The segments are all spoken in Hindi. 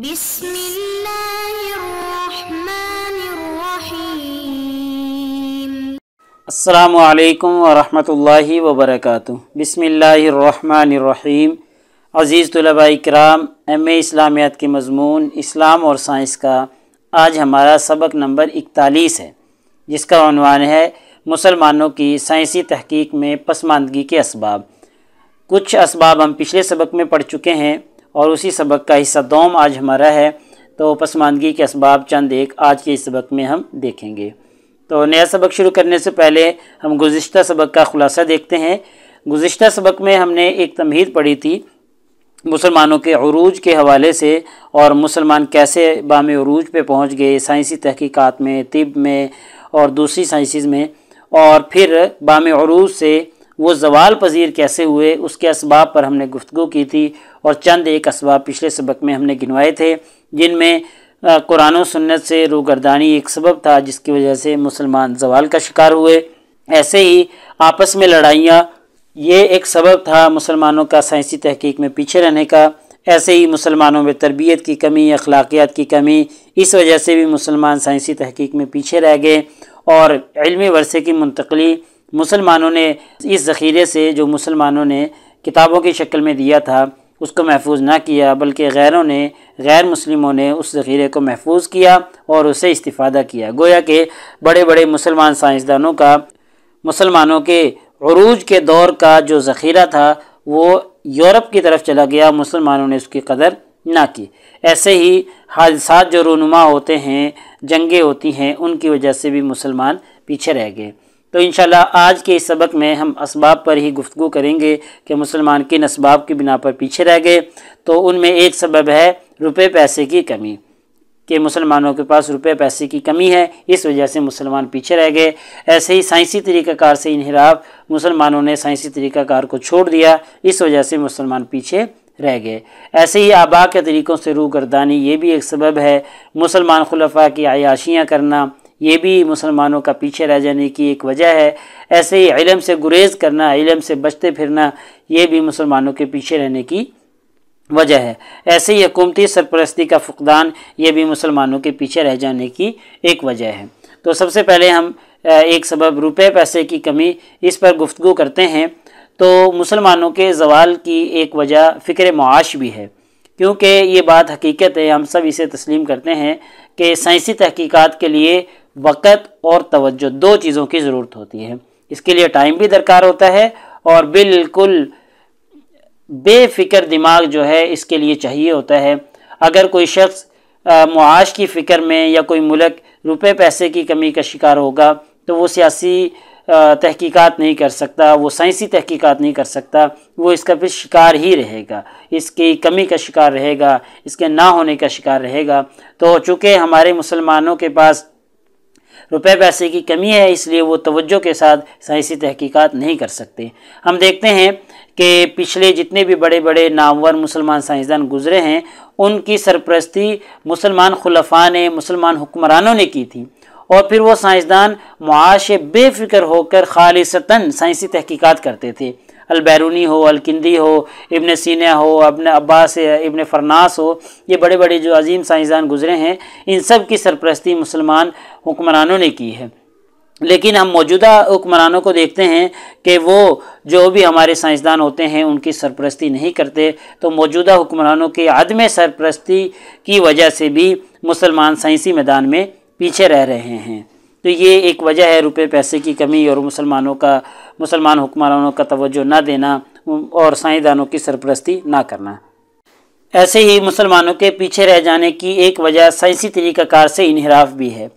بسم الله الرحمن الرحيم अज़ीज़ तलबा कराम एम ए इस्लामियात के मजमून इस्लाम और साइंस का आज हमारा सबक नंबर इकतालीस है जिसका अनवान है मुसलमानों की साइंसी तहकीक में पसमानदगी के इसबाब कुछ इसबाब हम पिछले सबक में पढ़ चुके हैं और उसी सबक का हिस्सा दोम आज हमारा है तो पसमानगी के इसबाब चंद एक आज के इस सबक में हम देखेंगे तो नया सबक शुरू करने से पहले हम गुज्त सबक का ख़ुलासा देखते हैं गुज्त सबक में हमने एक तमहीद पढ़ी थी मुसलमानों के अरूज के हवाले से और मुसलमान कैसे बाम अरूज पे पहुंच गए साइंसी तहकीकात में तिब में और दूसरी साइंसिस में और फिर बाम अरूज से वो जवाल पजीर कैसे हुए उसके इसबाब पर हमने गुफ्तु की थी और चंद एक इसबाब पिछले सबक में हमने गिनवाए थे जिनमें कुरान सुन्नत से रूगरदानी एक सबब था जिसकी वजह से मुसलमान जवाल का शिकार हुए ऐसे ही आपस में लड़ाइयाँ ये एक सबब था मुसलमानों का साइंसी तहकीक में पीछे रहने का ऐसे ही मुसलमानों में तरबियत की कमी अखलाकियात की कमी इस वजह से भी मुसलमान साइंसी तहकीक में पीछे रह गए और इलमी वर्से की मुंतकली मुसलमानों ने इस ज़ख़ीरे से जो मुसलमानों ने किताबों की शक्ल में दिया था उसको महफूज ना किया बल्कि गैरों ने गैर मुसलमों ने उस ज़ख़ीरे को महफूज किया और उसे इस्तीफ़ा किया गोया के बड़े बड़े मुसलमान साइंसदानों का मुसलमानों के रूज के दौर का जो ज़ख़ीरा था वो यूरोप की तरफ चला गया मुसलमानों ने उसकी कदर ना की ऐसे ही हादसा जो रूनुमा होते हैं जंगें होती हैं उनकी वजह से भी मुसलमान पीछे रह गए तो इन आज के इस सबक में हम इसबाब पर ही गुफ्तु करेंगे कि मुसलमान किन इसबाब की बिना पर पीछे रह गए तो उनमें एक सबब है रुपये पैसे की कमी कि मुसलमानों के पास रुपये पैसे की कमी है इस वजह से मुसलमान पीछे रह गए ऐसे ही साइंसी तरीक़ाकार से इनहराफ मुसलमानों ने साइंसी तरीक़ाकार को छोड़ दिया इस वजह से मुसलमान पीछे रह गए ऐसे ही आबा के तरीक़ों से रू गर्दानी ये भी एक सबब है मुसलमान खुलफा की आयाशियाँ करना ये भी मुसलमानों का पीछे रह जाने की एक वजह है ऐसे ही इलम से गुरेज करना इलम से बचते फिरना ये भी मुसलमानों के पीछे रहने की वजह है ऐसे ही हकूमती सरपरस्ती का फुकदान ये भी मुसलमानों के पीछे रह जाने की एक वजह है तो सबसे पहले हम एक सबब रुपये पैसे की कमी इस पर गुफ्तु करते हैं तो मुसलमानों के जवाल की एक वजह फ़िक्र माश भी है क्योंकि ये बात हकीकत है हम सब इसे तस्लीम करते हैं कि साइंसी तहकीकात के लिए वक़्त और तवज्जो दो चीज़ों की ज़रूरत होती है इसके लिए टाइम भी दरकार होता है और बिल्कुल बेफिक्र दिमाग जो है इसके लिए चाहिए होता है अगर कोई शख्स मुआश की फ़िक्र में या कोई मुल्क रुपए पैसे की कमी का शिकार होगा तो वो सियासी तहकीकात नहीं कर सकता वो साइंसी तहकीकात नहीं कर सकता वो इसका फिर शिकार ही रहेगा इसकी कमी का शिकार रहेगा इसके ना होने का शिकार रहेगा तो चूँकि हमारे मुसलमानों के पास रुपए पैसे की कमी है इसलिए वो तवज्जो के साथ साइंसी तहकीकात नहीं कर सकते हम देखते हैं कि पिछले जितने भी बड़े बड़े नामवर मुसलमान साइंसदान गुजरे हैं उनकी सरपरस्ती मुसलमान खुलफा ने मुसलमान हुक्मरानों ने की थी और फिर वो साइंसदान मुआशे बेफिक्र होकर खालिशता साइंसी तहकीकात करते थे अल बैरूनी हो अलकिंदी हो इबन सीना हो अबन अब्बास इबन फरनास हो ये बड़े बड़े जो अजीम साइंसदान गुजरे हैं इन सब की सरपरस्ती मुसलमान हुक्मरानों ने की है लेकिन हम मौजूदा हुक्मरानों को देखते हैं कि वो जो भी हमारे साइंसदान होते हैं उनकी सरपरस्ती नहीं करते तो मौजूदा हुक्मरानों के आदम सरपरस्ती की वजह से भी मुसलमान साइंसी मैदान में पीछे रह रहे हैं तो ये एक वजह है रुपये पैसे की कमी और मुसलमानों का मुसलमान हुक्मरानों का तवज्जो ना देना और साइंसदानों की सरपरस्ती ना करना ऐसे ही मुसलमानों के पीछे रह जाने की एक वजह साइंसी तरीक़ाकार से इनहराफ भी है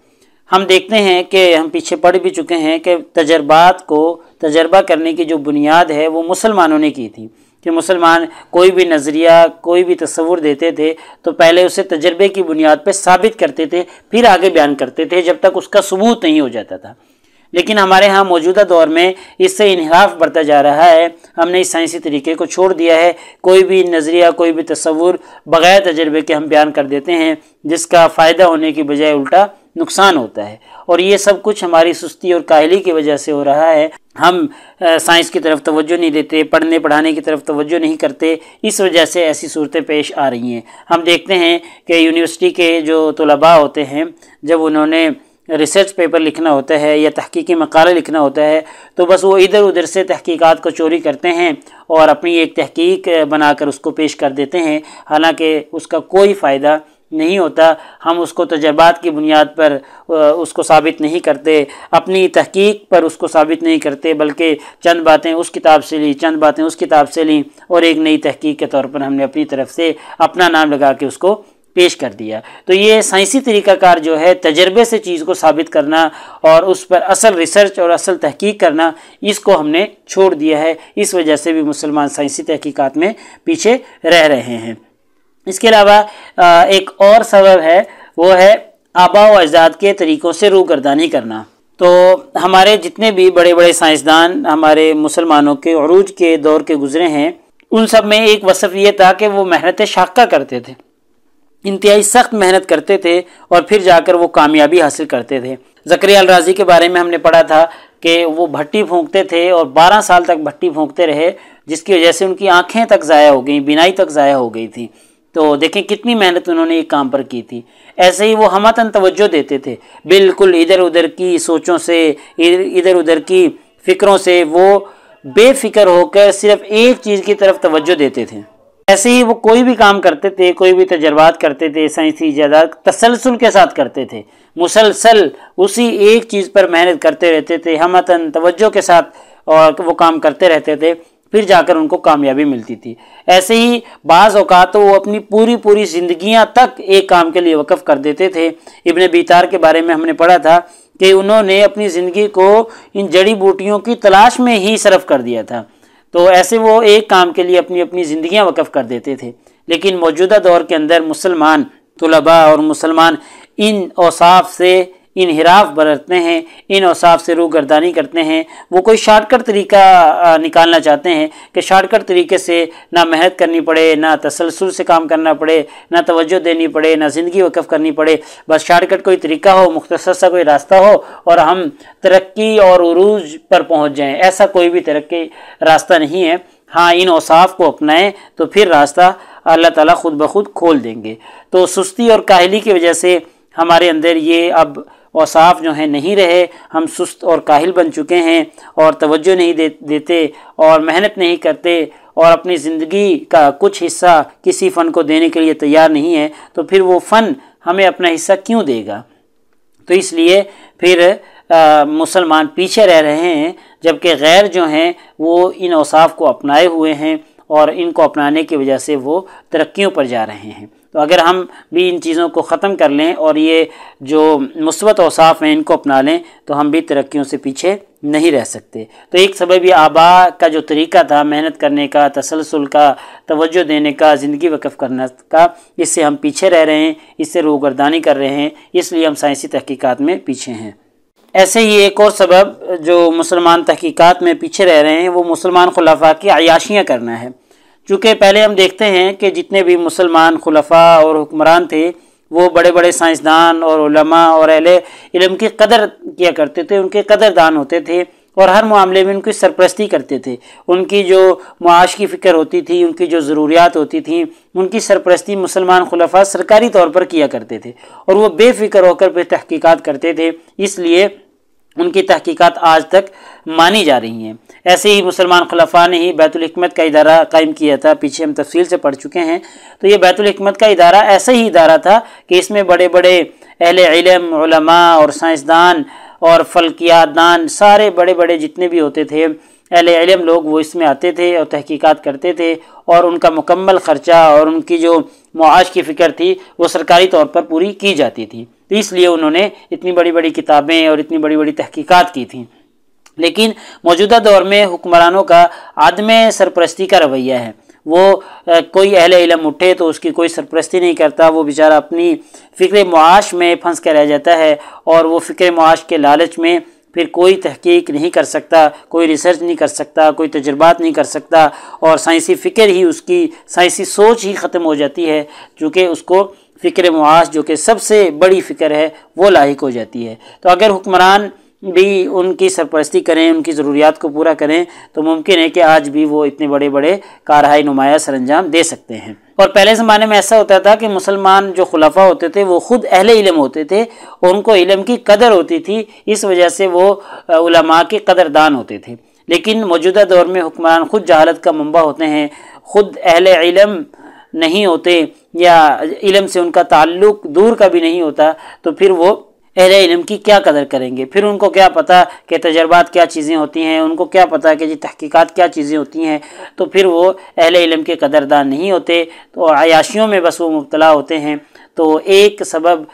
हम देखते हैं कि हम पीछे पढ़ भी चुके हैं कि तजर्बात को तजर्बा करने की जो बुनियाद है वो मुसलमानों ने की थी कि मुसलमान कोई भी नज़रिया कोई भी तस्वुर देते थे तो पहले उसे तजर्बे की बुनियाद पर साबित करते थे फिर आगे बयान करते थे जब तक उसका सबूत नहीं हो जाता था लेकिन हमारे यहाँ मौजूदा दौर में इससे इनहराफ बढ़ता जा रहा है हमने इस साइंसी तरीके को छोड़ दिया है कोई भी नज़रिया कोई भी तस्वुर बग़ैर तजर्बे के हम बयान कर देते हैं जिसका फ़ायदा होने की बजाय उल्टा नुकसान होता है और ये सब कुछ हमारी सुस्ती और काहली की वजह से हो रहा है हम साइंस की तरफ तवज्जो नहीं देते पढ़ने पढ़ाने की तरफ तवज्जो नहीं करते इस वजह से ऐसी सूरतें पेश आ रही हैं हम देखते हैं कि यूनिवर्सिटी के जो तलबा होते हैं जब उन्होंने रिसर्च पेपर लिखना होता है या तहकीकी मकाला लिखना होता है तो बस वो इधर उधर से तहकीकात को चोरी करते हैं और अपनी एक तहकीक बनाकर उसको पेश कर देते हैं हालांकि उसका कोई फ़ायदा नहीं होता हम उसको तजर्बात की बुनियाद पर उसको साबित नहीं करते अपनी तहकीक पर उसको साबित नहीं करते बल्कि चंद बातें उस किताब से ली चंद बातें उस किताब से ली और एक नई तहकीक के तौर पर हमने अपनी तरफ से अपना नाम लगा के उसको पेश कर दिया तो ये साइंसी तरीक़ाकार जो है तजर्बे से चीज़ को साबित करना और उस पर असल रिसर्च और असल तहकीक करना इसको हमने छोड़ दिया है इस वजह से भी मुसलमान साइंसी तहकीकात में पीछे रह रहे हैं इसके अलावा एक और सबब है वो है आबा व अजदाद के तरीक़ों से रूगरदानी करना तो हमारे जितने भी बड़े बड़े साइंसदान हमारे मुसलमानों के अरूज के दौर के गुजरे हैं उन सब में एक वसफ़ ये था कि वो मेहनत शाखा करते थे इंतहाई सख्त मेहनत करते थे और फिर जाकर वो कामयाबी हासिल करते थे जक्रिया अलराजी के बारे में हमने पढ़ा था कि वो भट्टी फूंकते थे और 12 साल तक भट्टी फूंकते रहे जिसकी वजह से उनकी आँखें तक ज़ाया हो गई बिनाई तक ज़ाया हो गई थी तो देखें कितनी मेहनत उन्होंने एक काम पर की थी ऐसे ही वो हमतन तवज्जो देते थे बिल्कुल इधर उधर की सोचों से इधर उधर की फ़िक्रों से वो बेफिक्र होकर सिर्फ एक चीज़ की तरफ तवज्जो देते थे ऐसे ही वो कोई भी काम करते थे कोई भी तजर्बात करते थे साइंसी ज़्यादा तसलसल के साथ करते थे मुसलसल उसी एक चीज़ पर मेहनत करते रहते थे हमतन तवज्जो के साथ और वो काम करते रहते थे फिर जाकर उनको कामयाबी मिलती थी ऐसे ही बाज़ अवकात तो वो अपनी पूरी पूरी जिंदगियां तक एक काम के लिए वक़फ़ कर देते थे इबन बीतार के बारे में हमने पढ़ा था कि उन्होंने अपनी ज़िंदगी को इन जड़ी बूटियों की तलाश में ही सरफ कर दिया था तो ऐसे वो एक काम के लिए अपनी अपनी ज़िंदियाँ वक़ कर देते थे लेकिन मौजूदा दौर के अंदर मुसलमान तलबा और मुसलमान इन औसाफ से इनहराफ बरतते हैं इन औसाफ से रू गर्दानी करते हैं वो कोई शार्टकट तरीका निकालना चाहते हैं कि शार्टकट तरीके से ना मेहनत करनी पड़े ना तसलसल से काम करना पड़े ना तोज्जो देनी पड़े ना ज़िंदगी वक़ करनी पड़े बस शार्टकट कोई तरीका हो मुख्तर सा कोई रास्ता हो और हम तरक्की और उरूज पर पहुँच जाएँ ऐसा कोई भी तरक्की रास्ता नहीं है हाँ इन औसाफ को अपनाएं तो फिर रास्ता अल्लाह ताला खुद ब खुद खोल देंगे तो सुस्ती और काहली की वजह से हमारे अंदर ये अब औसाफ जो हैं नहीं रहे हम सुस्त और काहिल बन चुके हैं और तवज्जो नहीं दे देते और मेहनत नहीं करते और अपनी ज़िंदगी का कुछ हिस्सा किसी फ़न को देने के लिए तैयार नहीं है तो फिर वो फ़न हमें अपना हिस्सा क्यों देगा तो इसलिए फिर मुसलमान पीछे रह रहे हैं जबकि गैर जो हैं वो इन औसाफ़ को अपनाए हुए हैं और इनको अपनाने की वजह से वो तरक्कियों पर जा रहे हैं तो अगर हम भी इन चीज़ों को ख़त्म कर लें और ये जो मुस्बत औसाफ हैं इनको अपना लें तो हम भी तरक्कीों से पीछे नहीं रह सकते तो एक सबब आबा का जो तरीका था मेहनत करने का तसलसल का तोज्जो देने का ज़िंदगी वक़ करने का इससे हम पीछे रह रहे हैं इससे रोगरदानी कर रहे हैं इसलिए हम साइंसी तहकीक़ात में पीछे हैं ऐसे ही एक और सबब जो मुसलमान तहकीक़ात में पीछे रह रहे हैं वो मुसलमान खुलाफा की अयाशियाँ करना है चूँकि पहले हम देखते हैं कि जितने भी मुसलमान खलफा और हुक्मरान थे वो बड़े बड़े साइंसदान और और अहले इलम की कदर किया करते थे उनके कदरदान होते थे और हर मामले में उनकी सरपरस्ती करते थे उनकी जो मुआश की फ़िक्र होती थी उनकी जो ज़रूरियात होती थी उनकी सरपरस्ती मुसलमान खुलफा सरकारी तौर पर किया करते थे और वो बेफिक्र होकर पे तहकीकात करते थे इसलिए उनकी तहकीकात आज तक मानी जा रही हैं ऐसे ही मुसलमान खलफा ने ही बैतुलहकमत का इदारा कायम किया था पीछे हम तफसील से पढ़ चुके हैं तो ये बैतुलहकमत का इदारा ऐसा ही इदारा था कि इसमें बड़े बड़े अहल इलम और साइंसदान और फलकियादान सारे बड़े बड़े जितने भी होते थे अहल इलम लोग वो इसमें आते थे और तहकीकात करते थे और उनका मुकम्मल ख़र्चा और उनकी जो मुआश की फ़िक्र थी वो सरकारी तौर पर पूरी की जाती थी तो इसलिए उन्होंने इतनी बड़ी बड़ी किताबें और इतनी बड़ी बड़ी तहकीकात की थी लेकिन मौजूदा दौर में हुक्मरानों का आदम सरपरस्ती का रवैया है वो कोई अहल इलम उठे तो उसकी कोई सरपरस्ती नहीं करता वो बेचारा अपनी फ़िक्र मुआश में फंस कर रह जाता है और वो फ़िक्र मुआश के लालच में फिर कोई तहकीक नहीं कर सकता कोई रिसर्च नहीं कर सकता कोई तजुर्बात नहीं कर सकता और साइंसी फ़िक्र ही उसकी साइंसी सोच ही ख़त्म हो जाती है चूँकि उसको फ़िक्र मुआश जो कि सबसे बड़ी फ़िक्र है वो लाक हो जाती है तो अगर हुक्मरान भी उनकी सरपरस्ती करें उनकी ज़रूरियात को पूरा करें तो मुमकिन है कि आज भी वो इतने बड़े बड़े कारहाई नुमाया अंजाम दे सकते हैं और पहले ज़माने में ऐसा होता था कि मुसलमान जो खुलाफा होते थे वो ख़ुद अहले इलम होते थे उनको इलम की कदर होती थी इस वजह से वो उलमा के कदरदान होते थे लेकिन मौजूदा दौर में हुक्मरान ख़ुद जहालत का मंबा होते हैं ख़ुद अहल इलम नहीं होते या इलम से उनका ताल्लुक दूर का भी नहीं होता तो फिर वो अहल इलम की क्या कदर करेंगे फिर उनको क्या पता कि तजर्बात क्या चीज़ें होती हैं उनको क्या पता कि जी तहकीकात क्या चीज़ें होती हैं तो फिर वो अहल इलम के कदरदान नहीं होते तो आयाशियों में बस वो मुबतला होते हैं तो एक सबब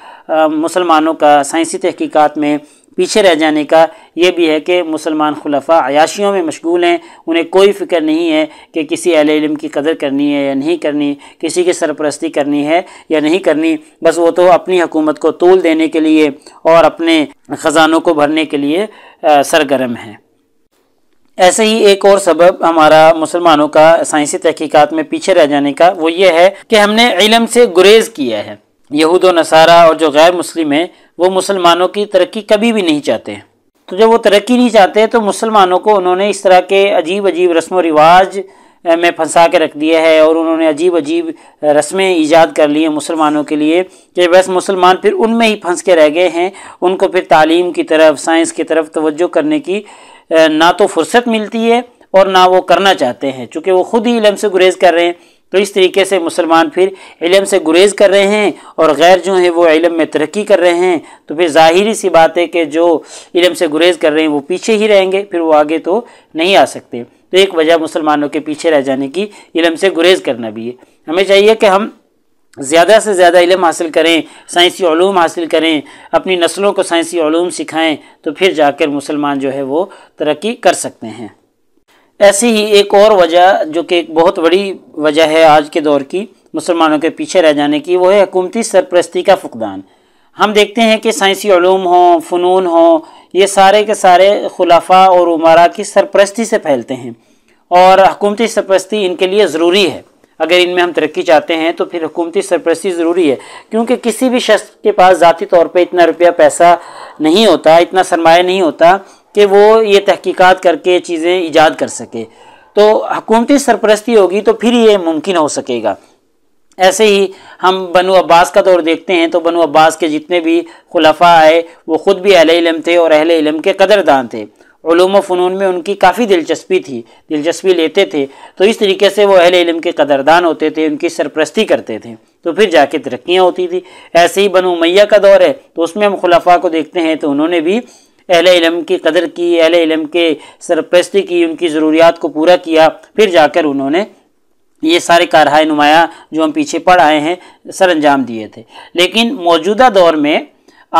मुसलमानों का साइंसी तहकीकात में पीछे रह जाने का ये भी है कि मुसलमान खुलफा अयाशियों में मशगूल हैं उन्हें कोई फ़िक्र नहीं है कि किसी अहल इलम की कदर करनी है या नहीं करनी किसी की सरपरस्ती करनी है या नहीं करनी बस वो तो अपनी हुकूमत को तूल देने के लिए और अपने ख़जानों को भरने के लिए सरगर्म हैं ऐसे ही एक और सबब हमारा मुसलमानों का साइंसी तहकीकात में पीछे रह जाने का वो ये है कि हमने इलम से गुरेज किया है यहूद नसारा और जो गैर मुस्लिम हैं वो मुसलमानों की तरक्की कभी भी नहीं चाहते हैं तो जब वो तरक्की नहीं चाहते तो मुसलमानों को उन्होंने इस तरह के अजीब अजीब रस्म व रिवाज में फंसा के रख दिया है और उन्होंने अजीब अजीब रस्में ईजाद कर ली हैं मुसलमानों के लिए कि बस मुसलमान फिर उनमें ही फंस के रह गए हैं उनको फिर तालीम की तरफ साइंस की तरफ तोज्जो करने की ना तो फुर्सत मिलती है और ना वो करना चाहते हैं चूँकि वो खुद ही इलम से गुरेज कर रहे हैं तो इस तरीके से मुसलमान फिर इलम से गुरेज़ कर रहे हैं और गैर जो हैं वो इलम में तरक्की कर रहे हैं तो फिर ज़ाहिर सी बात है कि जो इलम से गुरेज़ कर रहे हैं वो पीछे ही रहेंगे फिर वो आगे तो नहीं आ सकते तो एक वजह मुसलमानों के पीछे रह जाने की इलम से गुरेज़ करना भी है हमें चाहिए कि हम ज़्यादा से ज़्यादा इलम हासिल करें साइंसी ूम हासिल करें अपनी नस्लों को साइंसी ूम सिखाएँ तो फिर जाकर मुसलमान जो है वो तरक्की कर सकते हैं ऐसी ही एक और वजह जो कि एक बहुत बड़ी वजह है आज के दौर की मुसलमानों के पीछे रह जाने की वो है हकूमती सरप्रस्ती का फुकदान हम देखते हैं कि साइंसी ूम हों फ़नून हों ये सारे के सारे खुलाफा और उमारा की सरप्रस्ती से फैलते हैं और हकूमती सरप्रस्ती इनके लिए ज़रूरी है अगर इनमें हम तरक्की चाहते हैं तो फिर हुकूमती सरप्रस्ती ज़रूरी है क्योंकि किसी भी शख्स के पास ज़ाती तौर पर इतना रुपया पैसा नहीं होता इतना सरमाया नहीं होता कि वो ये तहकीकात करके चीज़ें ईजाद कर सके तो हकूमती सरपरस्ती होगी तो फिर ये मुमकिन हो सकेगा ऐसे ही हम बनु अब्बास का दौर देखते हैं तो बनु अब्बास के जितने भी खुलफा आए वो ख़ुद भी अहल इलम थे और अहल इलम के कदरदान थे ूम फ़नून में उनकी काफ़ी दिलचस्पी थी दिलचस्पी लेते थे तो इस तरीके से वो अहल इलम के कदरदान होते थे उनकी सरपरस्ती करते थे तो फिर जाके तरक्याँ होती थी ऐसे ही बनु मैया का दौर है तो उसमें हम खुलफा को देखते हैं तो उन्होंने भी अहल इलम की कदर की अहल इलम के सरपरस्ती की उनकी ज़रूरियात को पूरा किया फिर जाकर उन्होंने ये सारे कारहाय नुमाया जो हम पीछे पढ़ आए हैं सर अंजाम दिए थे लेकिन मौजूदा दौर में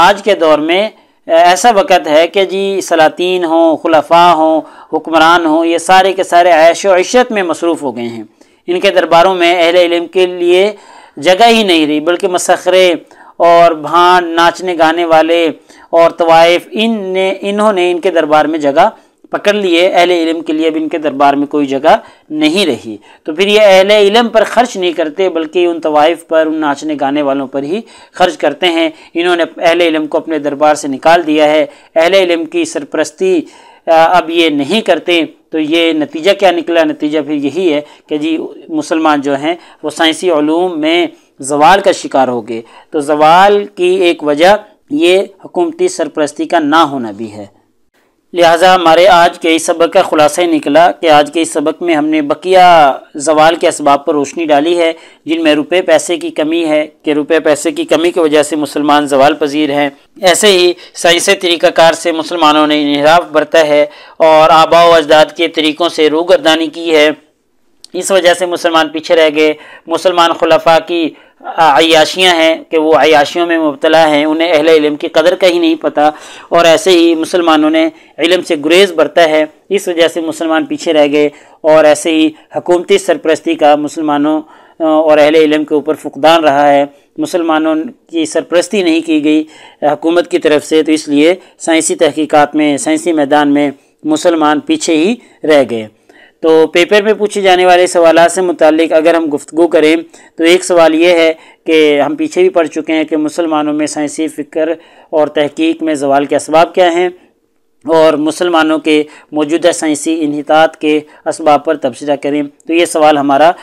आज के दौर में ऐसा वक़्त है कि जी सलातीन हों खलफा हों हुक्मरान हों ये सारे के सारे ऐश वशरत में मसरूफ़ हो गए हैं इनके दरबारों में अहल इलम के लिए जगह ही नहीं रही बल्कि मसखरे और भान नाचने गाने वाले और तवाइफ इन ने इन्होंने इनके दरबार में जगह पकड़ लिए अहले इलम के लिए अब इनके दरबार में कोई जगह नहीं रही तो फिर ये अहले इलम पर खर्च नहीं करते बल्कि उन तवाइफ पर उन नाचने गाने वालों पर ही खर्च करते हैं इन्होंने अहले इलम को अपने दरबार से निकाल दिया है अहले इलम की सरपरस्ती अब ये नहीं करते तो ये नतीजा क्या निकला नतीजा फिर यही है कि जी मुसलमान जो हैं वो साइंसी में जवाल का शिकार हो गए तो जवाल की एक वजह ये हुकूमती सरपरस्ती का ना होना भी है लिहाजा हमारे आज के इस सबक का ख़ुलासा ही निकला कि आज के इस सबक में हमने बकिया जवाल के इसबाब पर रोशनी डाली है जिनमें रुपये पैसे की कमी है कि रुपये पैसे की कमी की वजह से मुसलमान जवाल पजीर हैं ऐसे ही साइंस तरीक़ाकार से मुसलमानों ने इनहराफ बरता है और आबा अजदाद के तरीक़ों से रूगरदानी की है इस वजह से मुसलमान पीछे रह गए मुसलमान खुलफा की अयाशियाँ हैं कि वो अयाशियों में मुबतला हैं उन्हें अहल इलम की कदर का ही नहीं पता और ऐसे ही मुसलमानों ने इलम से गुरेज़ बरता है इस वजह से मुसलमान पीछे रह गए और ऐसे ही हकूमती सरपरस्ती का मुसलमानों और अहल इलम के ऊपर फुकदान रहा है मुसलमानों की सरपरस्ती नहीं की गई हकूमत की तरफ से तो इसलिए साइंसी तहकीकात में साइंसी मैदान में मुसलमान पीछे ही रह गए तो पेपर में पूछे जाने वाले सवाल से मुतक अगर हम गुफ्तु करें तो एक सवाल ये है कि हम पीछे भी पढ़ चुके हैं कि मुसलमानों में साइंसी फ़िक्र और तहकीक में जवाल के इसबाब क्या हैं और मुसलमानों के मौजूदा साइंसी इनहतात के इसबाब पर तबसरा करें तो ये सवाल हमारा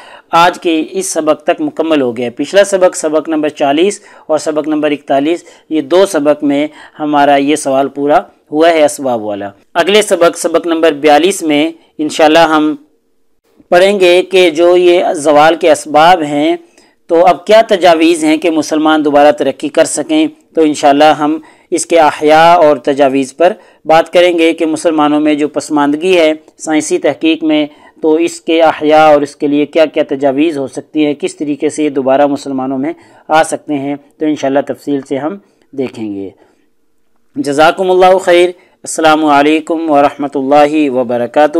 आज के इस सबक तक मुकम्मल हो गया पिछला सबक सबक नंबर चालीस और सबक नंबर इकतालीस ये दो सबक में हमारा ये सवाल पूरा हुआ है इसबाब वाला अगले सबक सबक नंबर बयालीस में इनशाला हम पढ़ेंगे कि जो ये जवाल के इसबाब हैं तो अब क्या तजावीज़ हैं कि मुसलमान दोबारा तरक्की कर सकें तो इन हम इसके अहिया और तजावीज़ पर बात करेंगे कि मुसलमानों में जो पसमानदगी है साइंसी तहकीक में तो इसके अहिया और इसके लिए क्या क्या तजावीज़ हो सकती है किस तरीके से ये दोबारा मुसलमानों में आ सकते हैं तो इन तफसील से हम देखेंगे जजाकम्ला खैर अल्लाम वरहमल वर्का